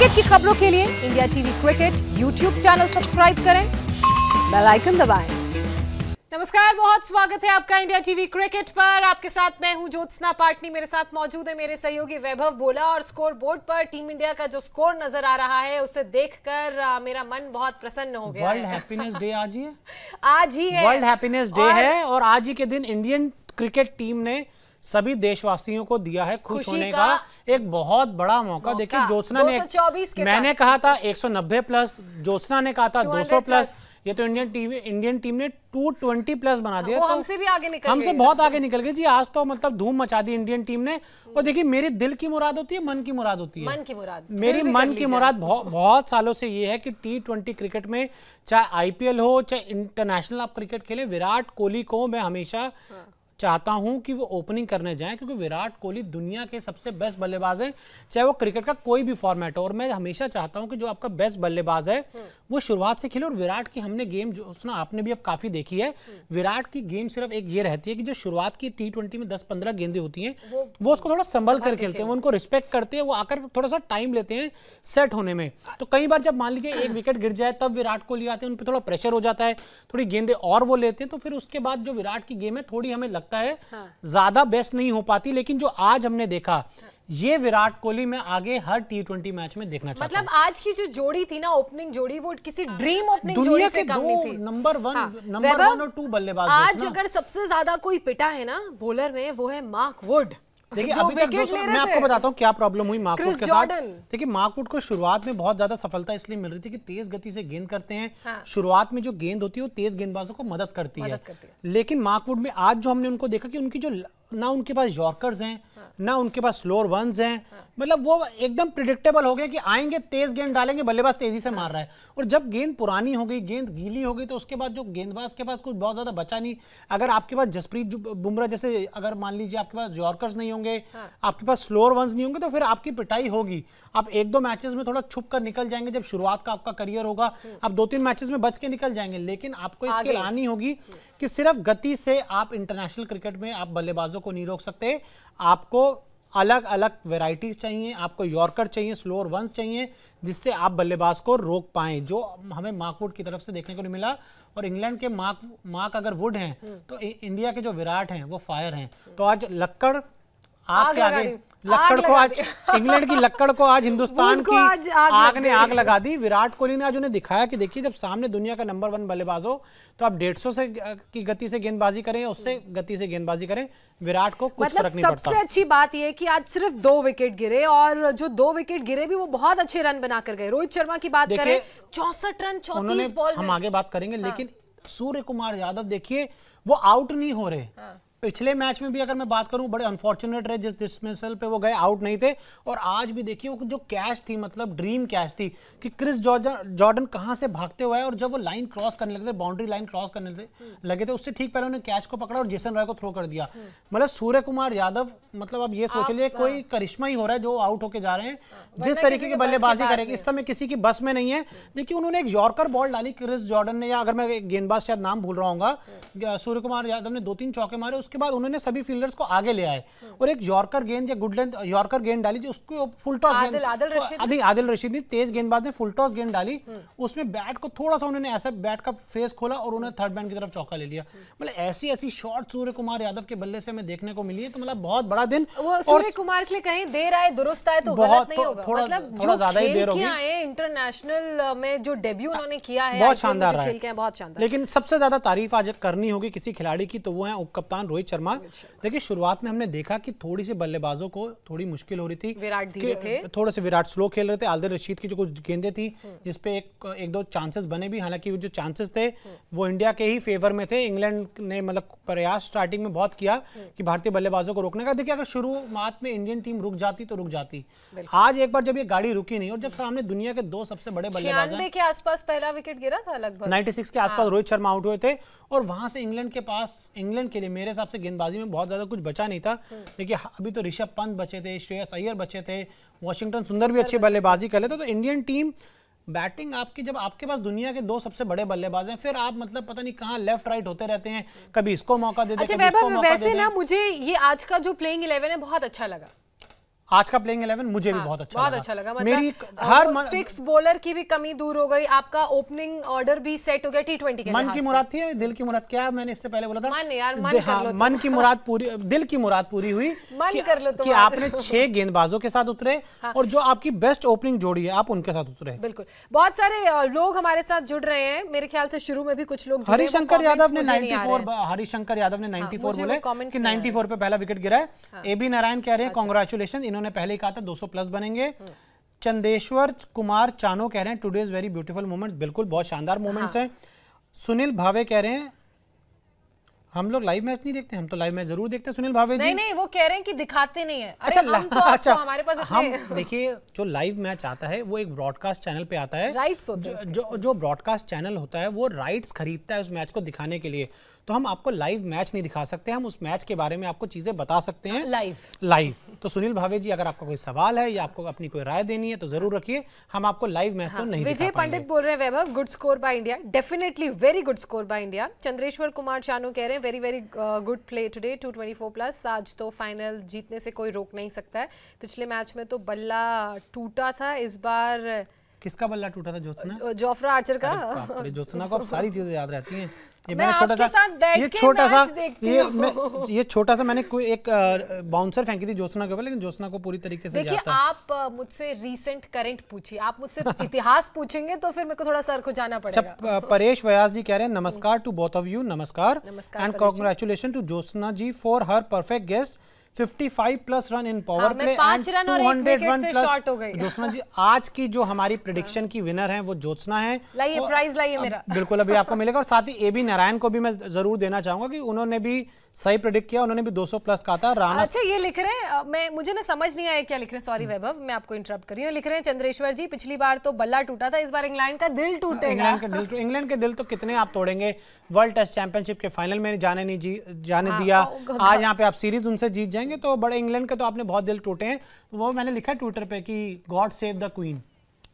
Cricket की खबरों के लिए India TV cricket YouTube channel subscribe करें बेल आइकन दबाएं। नमस्कार बहुत स्वागत है आपका इंडिया टीवी क्रिकेट पर आपके साथ मैं हूं ज्योत्सना पाटनी मेरे साथ मौजूद है मेरे सहयोगी वैभव बोला और स्कोर बोर्ड पर टीम इंडिया का जो स्कोर नजर आ रहा है उसे देखकर मेरा मन बहुत प्रसन्न हो गया वर्ल्ड हैप्पीनेस डे आज ही है आज ही है वर्ल्ड हैप्पीनेस डे है और आज ही के दिन इंडियन क्रिकेट टीम ने सभी देशवासियों को दिया है खुश होने का, का एक बहुत बड़ा मौका, मौका। देखिए ज्योत्सना ने मैंने कहा था 190 प्लस ज्योत्सना ने कहा था 200 प्लस ये तो इंडियन टीम इंडियन टीम ने 220 प्लस बना हाँ, दिया तो हमसे भी आगे निकल हमसे बहुत आगे निकल गए जी आज तो मतलब धूम मचा दी इंडियन टीम ने और देखिए मेरी दिल की मुराद होती है मन की मुराद होती है मन की मुराद मेरी मन की मुराद बहुत बहुत सालों से ये है कि टी ट्वेंटी क्रिकेट में चाहे आईपीएल हो चाहे इंटरनेशनल आप क्रिकेट खेले विराट कोहली को मैं हमेशा चाहता हूं कि वो ओपनिंग करने जाएं क्योंकि विराट कोहली दुनिया के सबसे बेस्ट बल्लेबाज हैं चाहे वो क्रिकेट का कोई भी फॉर्मेट हो और मैं हमेशा चाहता हूं कि जो आपका बेस्ट बल्लेबाज है वो शुरुआत से खेले और विराट की हमने गेम जो सुना आपने भी अब काफ़ी देखी है विराट की गेम सिर्फ एक ये रहती है कि जो शुरुआत की टी में दस पंद्रह गेंदे होती हैं वो उसको थोड़ा संभल कर खेलते हैं वो उनको रिस्पेक्ट करते हैं वो आकर थोड़ा सा टाइम लेते हैं सेट होने में तो कई बार जब मान लीजिए एक विकेट गिर जाए तब विराट कोहली आते हैं उन पर थोड़ा प्रेशर हो जाता है थोड़ी गेंदे और वो लेते हैं तो फिर उसके बाद जो विराट की गेम है थोड़ी हमें लगती लगता है हाँ। ज्यादा बेस्ट नहीं हो पाती लेकिन जो आज हमने देखा हाँ। ये विराट कोहली में आगे हर टी ट्वेंटी मैच में देखना चाहता मतलब आज की जो जोड़ी थी ना ओपनिंग जोड़ी वो किसी ड्रीम ओपनिंग जोड़ी से कम नहीं थी नंबर वन नंबर वन और टू बल्लेबाज आज अगर सबसे ज्यादा कोई पिटा है ना बॉलर में वो है मार्क वुड देखिए अभी तक मैं आपको बताता हूँ क्या प्रॉब्लम हुई मार्कवुड के साथ देखिए मार्कवुड को शुरुआत में बहुत ज्यादा सफलता इसलिए मिल रही थी कि तेज गति से गेंद करते हैं हाँ। शुरुआत में जो गेंद होती है वो तेज गेंदबाजों को मदद करती, मदद है।, करती है लेकिन मार्कवुड में आज जो हमने उनको देखा कि उनकी जो ना उनके पास यॉर्कर्स हैं ना उनके पास स्लोअर वंस हैं मतलब वो एकदम प्रिडिक्टेबल हो गया कि आएंगे तेज गेंद डालेंगे बल्लेबाज तेजी से मार रहा है और जब गेंद पुरानी हो गई गेंद गीली हो गई तो उसके बाद जो गेंदबाज के पास कुछ बहुत ज़्यादा बचा नहीं अगर आपके पास जसप्रीत बुमराह जैसे अगर मान लीजिए आपके पास जॉर्कर्स नहीं होंगे हाँ। आपके पास स्लोअर वंस नहीं होंगे तो फिर आपकी पिटाई होगी आप एक दो मैचेस में थोड़ा छुप कर निकल जाएंगे जब शुरुआत का आपका करियर होगा आप दो तीन मैचेस में बच के निकल जाएंगे लेकिन आपको इसकी आनी होगी कि सिर्फ गति से आप इंटरनेशनल क्रिकेट में आप बल्लेबाजों को नहीं रोक सकते आप आपको अलग अलग वेराइटीज़ चाहिए आपको यॉर्कर चाहिए स्लोअर वंस चाहिए जिससे आप बल्लेबाज को रोक पाए जो हमें मार्कवुड की तरफ से देखने को नहीं मिला और इंग्लैंड के मार्क मार्क अगर वुड हैं हम्म। तो इंडिया के जो विराट हैं वो फायर हैं तो आज लक्कड़ आपके आगे लक्कड़ को आज इंग्लैंड की लक्कड़ को आज हिंदुस्तान की आज आग, आग ने आग लगा दी विराट कोहली ने आज उन्हें दिखाया कि देखिए जब सामने दुनिया का नंबर वन बल्लेबाज हो तो आप डेढ़ सौ से की गति से गेंदबाजी करें उससे गति से गेंदबाजी करें विराट को कुछ मतलब नहीं सबसे अच्छी बात यह कि आज सिर्फ दो विकेट गिरे और जो दो विकेट गिरे भी वो बहुत अच्छे रन बनाकर गए रोहित शर्मा की बात करें चौसठ रन चौतीस बॉल हम आगे बात करेंगे हाँ। लेकिन सूर्य कुमार यादव देखिए वो आउट नहीं हो रहे हाँ। पिछले मैच में भी अगर मैं बात करूं बड़े अनफॉर्चुनेट रहे जिस डिसमिसल पे वो गए आउट नहीं थे और आज भी देखिए वो जो कैच थी मतलब ड्रीम कैच थी कि क्रिस जॉर्डन कहां से भागते हुए और जब वो लाइन क्रॉस करने लगे थे बाउंड्री लाइन क्रॉस करने लगे हम्म। लगे थे उससे ठीक पहले उन्हें कैच को पकड़ा और जेसन रॉय को थ्रो कर दिया मतलब सूर्य कुमार यादव मतलब अब ये सोच लिए हाँ। कोई करिश्मा ही हो रहा है जो आउट होके जा रहे हैं हाँ। जिस तरीके की बल्लेबाजी करेगी इस समय किसी की बस में नहीं है देखिए उन्होंने एक यॉर्कर बॉल डाली क्रिस जॉर्डन ने या अगर मैं गेंदबाज शायद नाम भूल रहा हूँ हाँ। सूर्य कुमार यादव ने दो तीन चौके मारे उस उसके बाद उन्होंने सभी फील्डर्स को आगे ले आए और एक यॉर्कर गेंद या गुड लेंथ यॉर्कर गेंद डाली जी उसको फुल टॉस गेंद आदिल आदिल रशीद ने तेज गेंदबाज ने फुल टॉस गेंद डाली हम्म। उसमें बैट को थोड़ा सा उन्होंने ऐसा बैट का फेस खोला और उन्होंने थर्ड मैन की तरफ चौका ले लिया हम्म। मतलब ऐसी ऐसी शॉर्ट सूर्य कुमार यादव के बल्ले से हमें देखने को मिली है तो मतलब बहुत बड़ा दिन सूर्य कुमार के लिए कहीं देर आए दुरुस्त आए तो बहुत नहीं तो थोड़ा मतलब ज्यादा ही देर हो गया इंटरनेशनल में जो डेब्यू उन्होंने किया है बहुत शानदार रहा है लेकिन सबसे ज्यादा तारीफ आज करनी होगी किसी खिलाड़ी की तो वो है उप कप्तान रोहित रोहित शर्मा देखिए शुरुआत में हमने देखा कि थोड़ी सी बल्लेबाजों को थोड़ी मुश्किल हो रही थी विराट थे थोड़े से विराट स्लो खेल रहे थे आलदर रशीद की जो कुछ गेंदे थी हम्म। जिसपे एक एक दो चांसेस बने भी हालांकि जो चांसेस थे हम्म। वो इंडिया के ही फेवर में थे इंग्लैंड ने मतलब प्रयास स्टार्टिंग में बहुत किया हम्म। कि भारतीय बल्लेबाजों को रोकने का देखिए अगर शुरुआत में इंडियन टीम रुक जाती तो रुक जाती आज एक बार जब ये गाड़ी रुकी नहीं और जब सामने दुनिया के दो सबसे बड़े बल्लेबाज के आसपास पहला विकेट गिरा था लगभग 96 के आसपास हाँ। रोहित शर्मा आउट हुए थे और वहां से इंग्लैंड के पास इंग्लैंड के लिए मेरे हिसाब से गेंदबाजी में बहुत ज़्यादा कुछ बचा नहीं था हम्म। देखिए अभी तो ऋषभ पंत बचे थे श्रेयस अय्यर बचे थे वॉशिंगटन सुंदर भी अच्छी बल्लेबाजी कर लेते तो इंडियन टीम बैटिंग आपकी जब आपके पास दुनिया के दो सबसे बड़े बल्लेबाज हैं फिर आप मतलब पता नहीं कहाँ लेफ्ट राइट होते रहते हैं कभी इसको मौका दे दे अच्छा वैसे ना मुझे ये आज का जो प्लेइंग इलेवन है बहुत अच्छा लगा आज का प्लेइंग इलेवन मुझे हाँ, भी बहुत अच्छा बहुत लगा। अच्छा लगा मतलब मेरी हर सिक्स बॉलर की भी कमी दूर हो गई आपका ओपनिंग ऑर्डर भी सेट हो गया टी ट्वेंटी मन की मुराद थी दिल की मुराद क्या मैंने इससे पहले बोला था मन यार मन हाँ, लो मन की मुराद पूरी दिल की मुराद पूरी हुई मन कर लो कि आपने छह गेंदबाजों के साथ उतरे हाँ। और जो आपकी बेस्ट ओपनिंग जोड़ी है आप उनके साथ उतरे बिल्कुल बहुत सारे लोग हमारे साथ जुड़ रहे हैं मेरे ख्याल से शुरू में भी कुछ लोग हरिशंकर यादव ने नाइनटी फोर हरिशंकर यादव ने नाइन्टी फोर बोले नाइन्टी फोर पे पहला विकेट गिरा है ए हाँ। बी नारायण कह रहे हैं कॉन्ग्रेचुलेशन अच्छा। इन्होंने इन्होंने पहले ही कहा था 200 प्लस बनेंगे चंदेश्वर कुमार चानो कह रहे हैं today is very beautiful moments बिल्कुल बहुत शानदार मोमेंट्स हाँ। हैं सुनील भावे कह रहे हैं हम लोग लाइव मैच नहीं देखते हम तो लाइव मैच जरूर देखते हैं सुनील भावे जी नहीं वो कह रहे हैं कि दिखाते नहीं है अच्छा हम तो अच्छा तो हमारे पास हम देखिए जो लाइव मैच आता है वो एक ब्रॉडकास्ट चैनल पे आता है राइट्स होते जो, जो जो ब्रॉडकास्ट चैनल होता है वो राइट्स खरीदता है उस मैच को दिखाने के लिए तो हम आपको लाइव मैच नहीं दिखा सकते हम उस मैच के बारे में आपको चीज़ें बता सकते हैं लाइव लाइव तो सुनील भावे जी अगर आपका कोई सवाल है या आपको अपनी कोई राय देनी है तो जरूर रखिए हम आपको लाइव मैच तो हाँ, तो नहीं विजय पंडित बोल रहे हैं Vaibhav good score by India definitely very good score by India Chandreshwar Kumar Chanu कह रहे हैं very very good play today two plus आज तो फाइनल जीतने से कोई रोक नहीं सकता है पिछले मैच में तो बल्ला टूटा था इस बार किसका बल्ला टूटा था जोत्सना जोफ्रा आर्चर का जोत्सना को अब सारी चीजें याद रहती हैं ये मैं छोटा सा ये छोटा सा ये मैं ये छोटा सा मैंने कोई एक बाउंसर फेंकी थी जोसना के ऊपर लेकिन जोसना को पूरी तरीके से देखिए आप मुझसे रीसेंट करंट पूछिए आप मुझसे इतिहास पूछेंगे तो फिर मेरे को थोड़ा सर को जाना अच्छा, पड़ेगा परेश व्यास जी कह रहे हैं नमस्कार टू बोथ ऑफ यू नमस्कार and congratulation to Josna ji for her perfect guest 55 plus run in power play and 200 run plus Jyotsna ji आज की जो हमारी प्रिडिक्शन की विनर है वो ज्योत्सना है लाइए प्राइज लाइए मेरा बिल्कुल अभी आपको मिलेगा और साथ ही ए बी नारायण को भी मैं जरूर देना चाहूंगा कि उन्होंने भी सही प्रेडिक्ट किया उन्होंने भी 200 प्लस कहा था राणा अच्छा ये लिख रहे हैं मैं मुझे ना समझ नहीं आया क्या लिख रहे हैं सॉरी हम्म। वैभव मैं आपको इंटरप्ट कर रही हूँ लिख रहे हैं चंद्रेश्वर जी पिछली बार तो बल्ला टूटा था इस बार इंग्लैंड का दिल टूटेगा इंग्लैंड का दिल इंग्लैंड के दिल तो कितने आप तोड़ेंगे वर्ल्ड टेस्ट चैंपियनशिप के फाइनल में जाने नहीं जाने हाँ, दिया आज यहाँ पे आप सीरीज उनसे जीत जाएंगे करेंगे तो बड़े इंग्लैंड के तो आपने बहुत दिल टूटे हैं तो वो मैंने लिखा ट्विटर पर कि गॉड सेव द क्वीन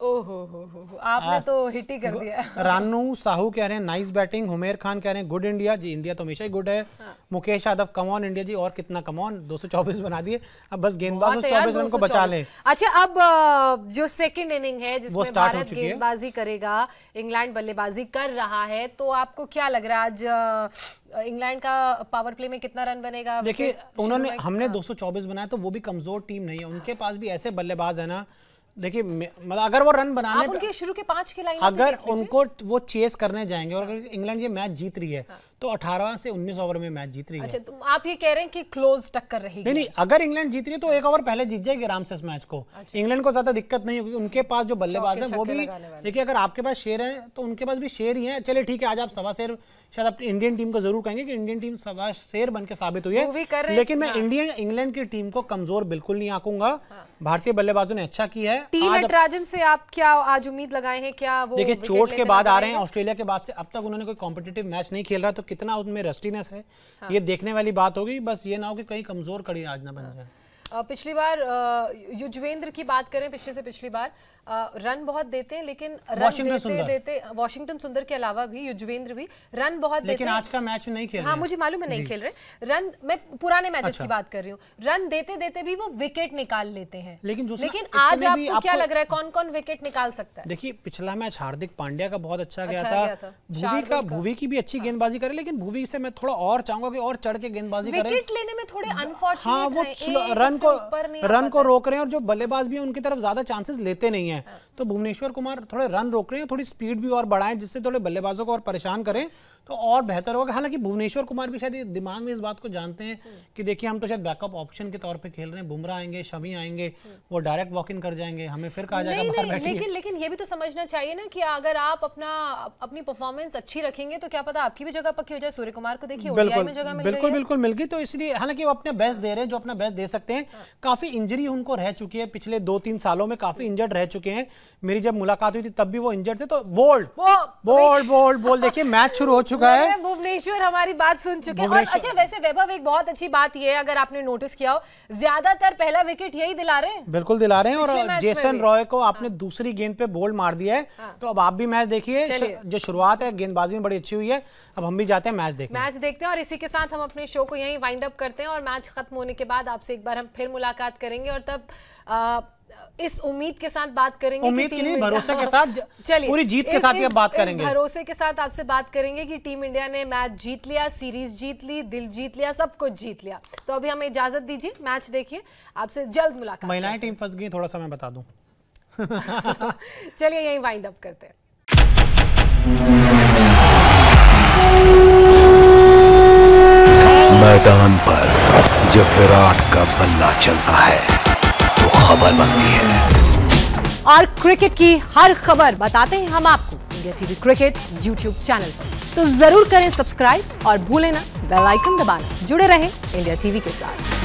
आपने तो हिट ही कर दिया रानू साहू कह रहे हैं नाइस बैटिंग हुमेर खान कह रहे हैं गुड इंडिया जी इंडिया तो हमेशा ही गुड है हाँ। मुकेश यादव कमॉन इंडिया जी और कितना कमॉन 224 बना दिए अब बस गेंदबाज चौबीस रन को बचा अच्छा अब जो सेकंड इनिंग है जिसमें भारत गेंदबाजी करेगा इंग्लैंड बल्लेबाजी कर रहा है तो आपको क्या लग रहा है आज इंग्लैंड का पावर प्ले में कितना रन बनेगा देखिये उन्होंने हमने हाँ। चौबीस बनाया तो वो भी कमजोर टीम नहीं है उनके पास भी ऐसे बल्लेबाज है ना देखिए मतलब अगर वो रन बनाने आप उनके शुरू के पांच की लाइन अगर उनको वो चेस करने जाएंगे और अगर हाँ। इंग्लैंड ये मैच जीत रही है हाँ। तो 18 से 19 ओवर में मैच जीत रही है अच्छा तो आप ये कह रहे हैं कि क्लोज टक्कर रहेगी नहीं नहीं अगर इंग्लैंड जीत रही है तो एक ओवर पहले जीत जाएगी आराम से इस मैच को अच्छा। इंग्लैंड को ज्यादा दिक्कत नहीं होगी उनके पास जो बल्लेबाज है वो भी देखिए अगर आपके पास शेर है तो उनके पास भी शेर ही है चले ठीक है आज आप सवा शेर शायद अपनी इंडियन टीम को जरूर कहेंगे कि इंडियन टीम सवा शेर बन के साबित हुई है लेकिन मैं इंडियन हाँ। इंग्लैंड की टीम को कमजोर बिल्कुल नहीं आकूंगा हाँ। भारतीय बल्लेबाजों ने अच्छा किया है टी नटराजन से आप क्या आज उम्मीद लगाए हैं क्या वो देखिए चोट के बाद आ रहे हैं ऑस्ट्रेलिया के बाद से अब तक उन्होंने कोई कॉम्पिटेटिव मैच नहीं खेल रहा तो कितना उनमें रस्टीनेस है हाँ। ये देखने वाली बात होगी बस ये ना हो कि कहीं कमजोर कड़ी आज ना बन जाए पिछली बार युजवेंद्र की बात करें पिछले से पिछली बार रन बहुत देते हैं लेकिन रन देते देते वॉशिंगटन सुंदर के अलावा भी युजवेंद्र भी रन बहुत लेकिन देते आज का मैच नहीं खेल हाँ मुझे मालूम है नहीं खेल रहे रन मैं पुराने मैचेस अच्छा। की बात कर रही हूँ रन देते देते भी वो विकेट निकाल लेते हैं लेकिन लेकिन आज आपको क्या लग रहा है कौन कौन विकेट निकाल सकता है देखिए पिछला मैच हार्दिक पांड्या का बहुत अच्छा गया अच्छा था भूवी का भूवी की भी अच्छी हाँ। गेंदबाजी करे लेकिन भूवी से मैं थोड़ा और चाहूंगा की और चढ़ के गेंदबाजी विकेट लेने में थोड़े अनफॉर्चुनेट हाँ, वो रन को रन को रोक रहे हैं और जो बल्लेबाज भी है उनकी तरफ ज्यादा चांसेस लेते नहीं है हाँ। तो भुवनेश्वर कुमार थोड़े रन रोक रहे हैं थोड़ी स्पीड भी और बढ़ाएं जिससे थोड़े बल्लेबाजों को और परेशान करें तो और बेहतर होगा हालांकि भुवनेश्वर कुमार भी शायद दिमाग में इस बात को जानते हैं हाँ। कि देखिए हम तो शायद बैकअप ऑप्शन के तौर पे खेल रहे हैं बुमराह आएंगे शमी आएंगे हाँ। वो डायरेक्ट वॉक इन कर जाएंगे हमें फिर कहा जाएगा नहीं, नहीं, लेकिन लेकिन ये भी तो समझना चाहिए ना कि अगर आप अपना अपनी परफॉर्मेंस अच्छी रखेंगे तो क्या पता आपकी भी जगह पक्की हो जाए सूर्य कुमार को देखिए बिल्कुल बिल्कुल मिल गई तो इसलिए हालांकि वो अपने बेस्ट दे रहे हैं जो अपना बेस्ट दे सकते हैं काफ़ी इंजरी उनको रह चुकी है पिछले दो तीन सालों में काफ़ी इंजर्ड रह चुके हैं मेरी जब मुलाकात हुई थी तब भी वो इंजर्ड थे तो बोल्ड बोल्ड बोल्ड बोल देखिए मैच शुरू हो चुका है भुवनेश्वर हमारी बात सुन चुके हैं अच्छा वैसे वैभव एक बहुत अच्छी बात यह है अगर आपने नोटिस किया हो ज्यादातर पहला विकेट यही दिला रहे हैं बिल्कुल दिला रहे हैं और जेसन रॉय को आपने हाँ। दूसरी गेंद पे बोल्ड मार दिया है हाँ। तो अब आप भी मैच देखिए जो शुरुआत है गेंदबाजी में बड़ी अच्छी हुई है अब हम भी जाते हैं मैच देखते मैच देखते हैं और इसी के साथ हम अपने शो को यही वाइंड अप करते हैं और मैच खत्म होने के बाद आपसे एक बार हम फिर मुलाकात करेंगे और तब आ, इस उम्मीद के साथ बात करेंगे उम्मीद के नहीं भरोसे के हाँ, साथ चलिए पूरी जीत के साथ बात करेंगे भरोसे के साथ आपसे बात करेंगे कि टीम इंडिया ने मैच जीत लिया सीरीज जीत ली दिल जीत लिया सब कुछ जीत लिया तो अभी हमें इजाजत दीजिए मैच देखिए आपसे जल्द मुलाकात महिलाएं टीम फंस गई थोड़ा सा मैं बता दू चलिए यही वाइंड अप करते हैं मैदान पर जब विराट का बल्ला चलता है तो खबर बनती है और क्रिकेट की हर खबर बताते हैं हम आपको India TV cricket YouTube channel पर तो जरूर करें सब्सक्राइब और भूलें ना बेल आइकन दबाना जुड़े रहें इंडिया टीवी के साथ